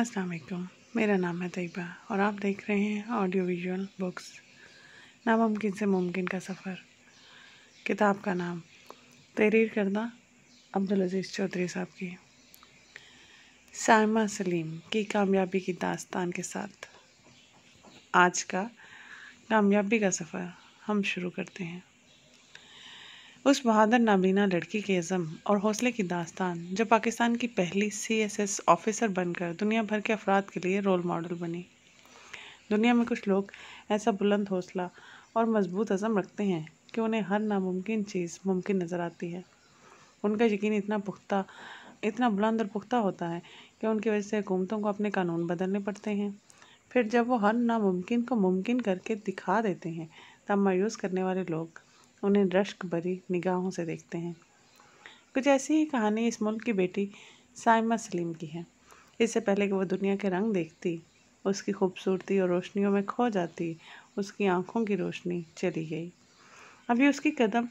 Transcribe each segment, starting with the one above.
अस्सलाम वालेकुम मेरा नाम है तयबा और आप देख रहे हैं ऑडियो विजुअल बुक्स नामुमकिन से मुमकिन का सफ़र किताब का नाम तहरीर करदा अब्दुलज़ीज़ चौधरी साहब की सामा सलीम की कामयाबी की दास्तान के साथ आज का कामयाबी का सफ़र हम शुरू करते हैं उस बहादुर नाबीना लड़की के अज़म और हौसले की दास्तान जो पाकिस्तान की पहली सीएसएस ऑफिसर बनकर दुनिया भर के अफराद के लिए रोल मॉडल बनी दुनिया में कुछ लोग ऐसा बुलंद हौसला और मजबूत अज़म रखते हैं कि उन्हें हर नामुमकिन चीज़ मुमकिन नज़र आती है उनका यकीन इतना पुख्ता इतना बुलंद और पुख्ता होता है कि उनकी वजह से हुकूमतों को अपने कानून बदलने पड़ते हैं फिर जब वो हर नामुमकिन को मुमकिन करके दिखा देते हैं तब मायूस करने वाले लोग उन्हें रश्क भरी निगाहों से देखते हैं कुछ ऐसी ही कहानी इस मुल्क की बेटी साइमा सलीम की है इससे पहले कि वो दुनिया के रंग देखती उसकी खूबसूरती और रोशनियों में खो जाती उसकी आँखों की रोशनी चली गई अभी उसकी कदम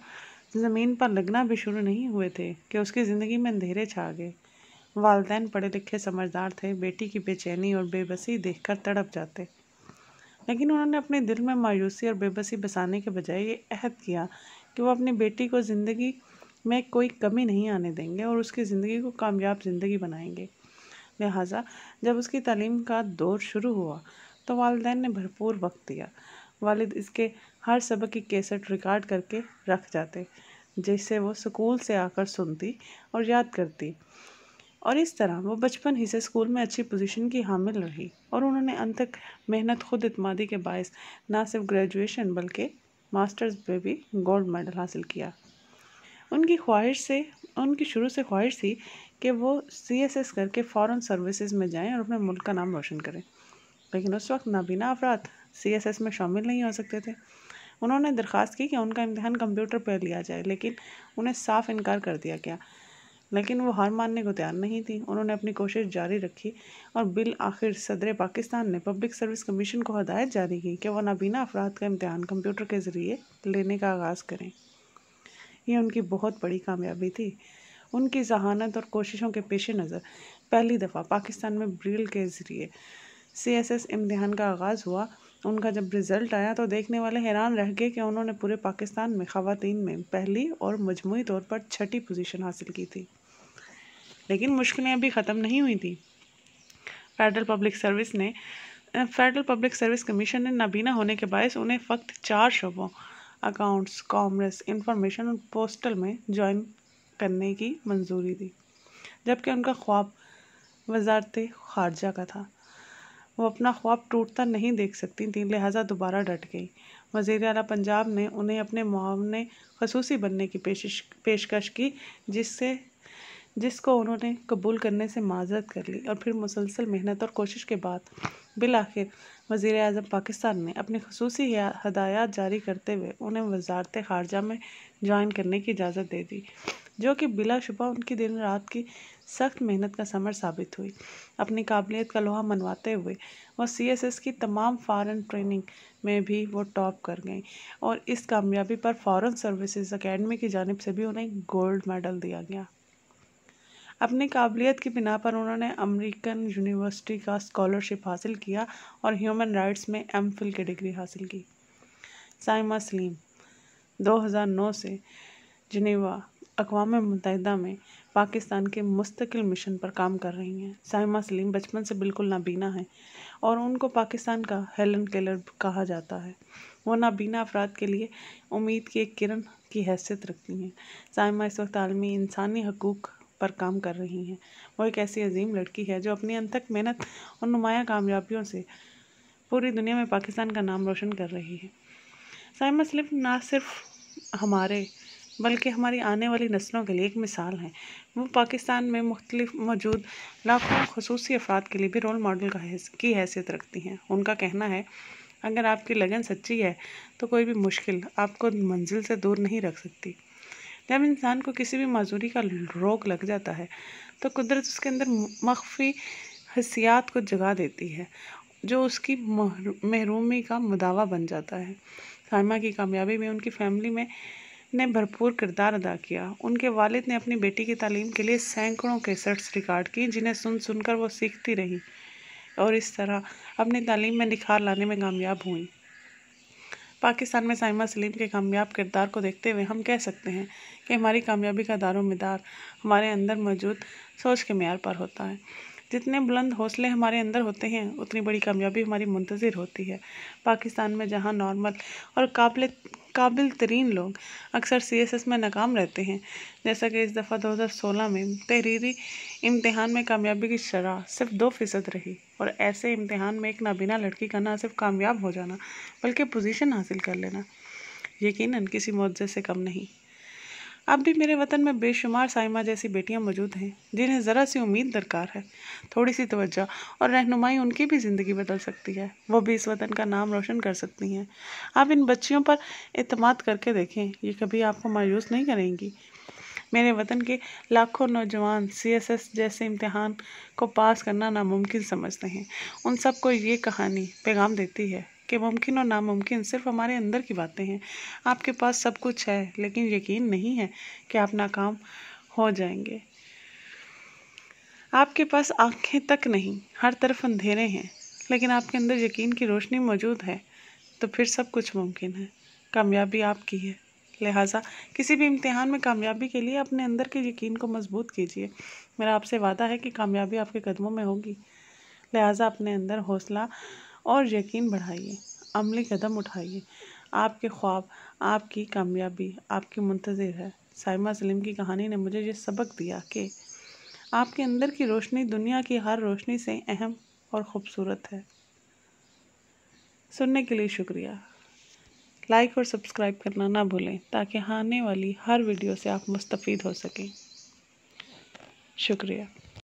ज़मीन पर लगना भी शुरू नहीं हुए थे कि उसकी ज़िंदगी में अंधेरे छा गए वालदेन पढ़े लिखे समझदार थे बेटी की बेचैनी और बेबसी देखकर तड़प जाते लेकिन उन्होंने अपने दिल में मायूसी और बेबसी बसाने के बजाय ये अहद किया कि वो अपनी बेटी को ज़िंदगी में कोई कमी नहीं आने देंगे और उसकी ज़िंदगी को कामयाब ज़िंदगी बनाएंगे लिहाजा जब उसकी तालीम का दौर शुरू हुआ तो वालदे ने भरपूर वक्त दिया वालद इसके हर सबक की कैसेट रिकॉर्ड करके रख जाते जिससे वो स्कूल से आकर सुनती और याद करती और इस तरह वो बचपन ही से स्कूल में अच्छी पोजीशन की हामिल रही और उन्होंने अंत तक मेहनत खुद इतमादी के बायस ना सिर्फ ग्रेजुएशन बल्कि मास्टर्स में भी गोल्ड मेडल हासिल किया उनकी ख्वाहिश से उनकी शुरू से ख्वाहिश थी कि वो सी एस एस करके फ़ॉरन सर्विसेज में जाएं और अपने मुल्क का नाम रोशन करें लेकिन उस वक्त नाबीना अफराद सी एस एस में शामिल नहीं हो सकते थे उन्होंने दरख्वास्त की कि उनका इम्तहान कंप्यूटर पर लिया जाए लेकिन उन्हें साफ इनकार कर दिया गया लेकिन वो हार मानने को तैयार नहीं थी उन्होंने अपनी कोशिश जारी रखी और बिल आखिर सदर पाकिस्तान ने पब्लिक सर्विस कमीशन को हदायत जारी की कि वह नाबीना अफराद का इम्तहान कंप्यूटर के ज़रिए लेने का आगाज़ करें यह उनकी बहुत बड़ी कामयाबी थी उनकी जहानत और कोशिशों के पेश नज़र पहली दफ़ा पाकिस्तान में ब्रिल के ज़रिए सी एस एस इम्तहान का आगाज़ हुआ उनका जब रिज़ल्ट आया तो देखने वाले हैरान रह गए कि उन्होंने पूरे पाकिस्तान में ख़वातीन में पहली और मजमू तौर पर छठी पोजीशन हासिल की थी लेकिन मुश्किलें अभी ख़त्म नहीं हुई थी फेडरल पब्लिक सर्विस ने फेडरल पब्लिक सर्विस कमीशन ने नबीना होने के बायस उन्हें फ़क्त चार शोबों अकाउंट्स कॉमर्स इंफॉर्मेशन और पोस्टल में ज्वाइन करने की मंजूरी दी जबकि उनका ख्वाब वजारत खारजा का था वो अपना ख्वाब टूटता नहीं देख सकती थी लिहाजा दोबारा डट गई वजीर अला पंजाब ने उन्हें अपने मुआवने खसूसी बनने की पेशिश पेशकश की जिससे जिसको उन्होंने कबूल करने से माजरत कर ली और फिर मुसलसल मेहनत और कोशिश के बाद बिल आखिर वज़ी अजम पाकिस्तान ने अपनी खसूस हदायत जारी करते हुए उन्हें वजारत खारजा में ज्वाइन करने की इजाज़त दे दी जो कि बिलाशुबा उनकी दिन रात की सख्त मेहनत का समर साबित हुई अपनी काबिलियत का लोहा मनवाते हुए वह सी एस एस की तमाम फ़ारन ट्रेनिंग में भी वो टॉप कर गईं और इस कामयाबी पर फ़ारन सर्विसेज अकेडमी की जानब से भी उन्हें गोल्ड मेडल दिया गया अपनी काबिलियत की बिना पर उन्होंने अमेरिकन यूनिवर्सिटी का स्कॉलरशिप हासिल किया और ह्यूमन राइट्स में एम फिल की डिग्री हासिल की साइमा सलीम 2009 से जिनेवा अकवा मुतहदा में पाकिस्तान के मुस्तकिल मिशन पर काम कर रही हैं साइमा सलीम बचपन से बिल्कुल नाबीना है और उनको पाकिस्तान का हेलन केलर कहा जाता है वो नाबीना अफराद के लिए उम्मीद की एक किरण की हैसियत रखती हैं साइमा इस वक्त आलमी इंसानी हकूक़ पर काम कर रही हैं वो एक ऐसी अजीम लड़की है जो अपनी अनथक मेहनत और नुमाया कामयाबियों से पूरी दुनिया में पाकिस्तान का नाम रोशन कर रही है साइमा सलिफ ना सिर्फ हमारे बल्कि हमारी आने वाली नस्लों के लिए एक मिसाल हैं वो पाकिस्तान में मुख्तलिफ मौजूद लाखों खसूस अफराद के लिए भी रोल मॉडल का है, की हैसियत रखती हैं उनका कहना है अगर आपकी लगन सच्ची है तो कोई भी मुश्किल आपको मंजिल से दूर नहीं रख सकती जब इंसान को किसी भी मज़ूरी का रोग लग जाता है तो कुदरत उसके अंदर मख्फी हसियात को जगा देती है जो उसकी महरूमी का मुदावा बन जाता है साइमा की कामयाबी में उनकी फैमिली में ने भरपूर किरदार अदा किया उनके वालिद ने अपनी बेटी की तालीम के लिए सैकड़ों कैसेट्स रिकॉर्ड किए जिन्हें सुन सुनकर वो सीखती रही और इस तरह अपनी तालीम में निखार लाने में कामयाब हुई पाकिस्तान में साइमा सलीम के कामयाब किरदार को देखते हुए हम कह सकते हैं कि हमारी कामयाबी का दारोमदार हमारे अंदर मौजूद सोच के मैार पर होता है जितने बुलंद हौसले हमारे अंदर होते हैं उतनी बड़ी कामयाबी हमारी मुंतज़र होती है पाकिस्तान में जहाँ नॉर्मल और काबिल काबिल तरीन लोग अक्सर सीएसएस में नाकाम रहते हैं जैसा कि इस दफ़ा 2016 में तहरीरी इम्तहान में कामयाबी की शरह सिर्फ दो फ़ीसद रही और ऐसे इम्तहान में एक नाबीना लड़की का ना सिर्फ कामयाब हो जाना बल्कि पोजीशन हासिल कर लेना यकीनन किसी मुआवजे से कम नहीं अब भी मेरे वतन में बेशुमार साइमा जैसी बेटियां मौजूद हैं जिन्हें ज़रा सी उम्मीद दरकार है थोड़ी सी तवज्जो और रहनुमाई उनकी भी ज़िंदगी बदल सकती है वो भी इस वतन का नाम रोशन कर सकती हैं आप इन बच्चियों पर अतमाद करके देखें ये कभी आपको मायूस नहीं करेंगी मेरे वतन के लाखों नौजवान सीएसएस जैसे इम्तहान को पास करना नामुमकिन समझते हैं उन सबको ये कहानी पैगाम देती है कि मुमकिन और नामुमकिन सिर्फ हमारे अंदर की बातें हैं आपके पास सब कुछ है लेकिन यकीन नहीं है कि आप नाकाम हो जाएंगे आपके पास आंखें तक नहीं हर तरफ अंधेरे हैं लेकिन आपके अंदर यकीन की रोशनी मौजूद है तो फिर सब कुछ मुमकिन है कामयाबी आपकी है लिहाजा किसी भी इम्तिहान में कामयाबी के लिए अपने अंदर के यकीन को मजबूत कीजिए मेरा आपसे वादा है कि कामयाबी आपके कदमों में होगी लिहाजा अपने अंदर हौसला और यकीन बढ़ाइए अमली कदम उठाइए आपके ख्वाब आपकी कामयाबी आपकी मुंतज़र है साइमा सलीम की कहानी ने मुझे ये सबक दिया कि आपके अंदर की रोशनी दुनिया की हर रोशनी से अहम और ख़ूबसूरत है सुनने के लिए शुक्रिया लाइक और सब्सक्राइब करना ना भूलें ताकि आने वाली हर वीडियो से आप मुस्तफ़ हो सकें शुक्रिया